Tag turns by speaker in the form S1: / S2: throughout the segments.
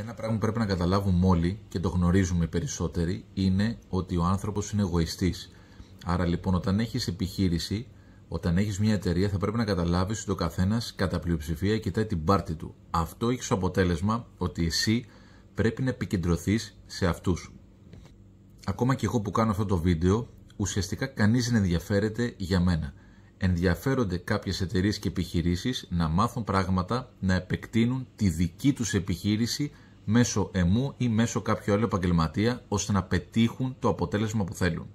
S1: Ένα πράγμα που πρέπει να καταλάβουμε όλοι και το γνωρίζουμε περισσότεροι είναι ότι ο άνθρωπος είναι εγωιστής. Άρα λοιπόν όταν έχεις επιχείρηση, όταν έχεις μια εταιρεία θα πρέπει να καταλάβεις ότι ο καθένας κατά πλειοψηφία κοιτάει την πάρτη του. Αυτό έχει ως αποτέλεσμα ότι εσύ πρέπει να επικεντρωθείς σε αυτούς. Ακόμα και εγώ που κάνω αυτό το βίντεο, ουσιαστικά κανείς δεν ενδιαφέρεται για μένα. Ενδιαφέρονται κάποιες εταιρείες και επιχειρήσεις να μάθουν πράγματα, να επεκτείνουν τη δική τους επιχείρηση μέσω εμού ή μέσω κάποιο άλλο επαγγελματία ώστε να πετύχουν το αποτέλεσμα που θέλουν.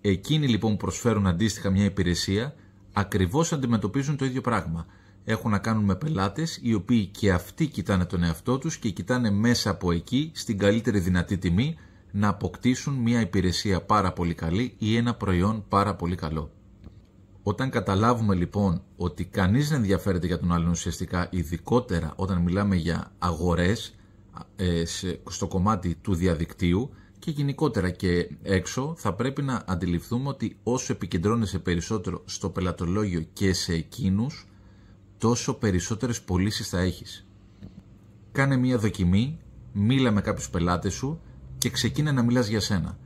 S1: Εκείνοι λοιπόν που προσφέρουν αντίστοιχα μια υπηρεσία ακριβώς αντιμετωπίζουν το ίδιο πράγμα. Έχουν να κάνουν με πελάτες οι οποίοι και αυτοί κοιτάνε τον εαυτό τους και κοιτάνε μέσα από εκεί στην καλύτερη δυνατή τιμή να αποκτήσουν μια υπηρεσία πάρα πολύ καλή ή ένα προϊόν πάρα πολύ καλό. Όταν καταλάβουμε λοιπόν ότι κανείς δεν ενδιαφέρεται για τον άλλον ουσιαστικά, ειδικότερα όταν μιλάμε για αγορές ε, στο κομμάτι του διαδικτύου και γενικότερα και έξω, θα πρέπει να αντιληφθούμε ότι όσο επικεντρώνεσαι περισσότερο στο πελατολόγιο και σε εκείνους, τόσο περισσότερες πωλήσεις θα έχεις. Κάνε μία δοκιμή, μίλα με κάποιους πελάτες σου και ξεκίνα να μιλάς για σένα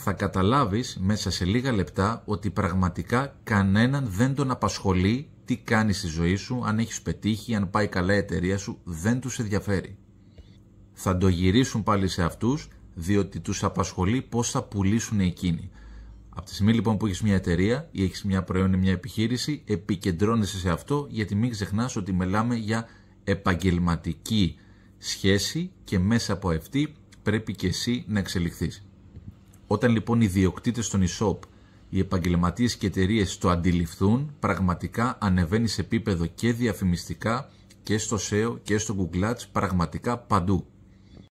S1: θα καταλάβεις μέσα σε λίγα λεπτά ότι πραγματικά κανέναν δεν τον απασχολεί τι κάνει στη ζωή σου, αν έχεις πετύχει, αν πάει καλά η εταιρεία σου, δεν τους ενδιαφέρει. Θα το γυρίσουν πάλι σε αυτούς, διότι τους απασχολεί πώς θα πουλήσουν εκείνοι. Από τη στιγμή λοιπόν που έχεις μια εταιρεία ή έχεις μια προϊόν ή μια επιχείρηση, επικεντρώνεσαι σε αυτό γιατί μην ξεχνάς ότι μιλάμε για επαγγελματική σχέση και μέσα από αυτή πρέπει και εσύ να εξελιχθείς. Όταν λοιπόν οι διοκτήτες των e-shop, οι επαγγελματίες και εταιρείες το αντιληφθούν, πραγματικά ανεβαίνει σε επίπεδο και διαφημιστικά και στο SEO και στο Google Ads, πραγματικά παντού.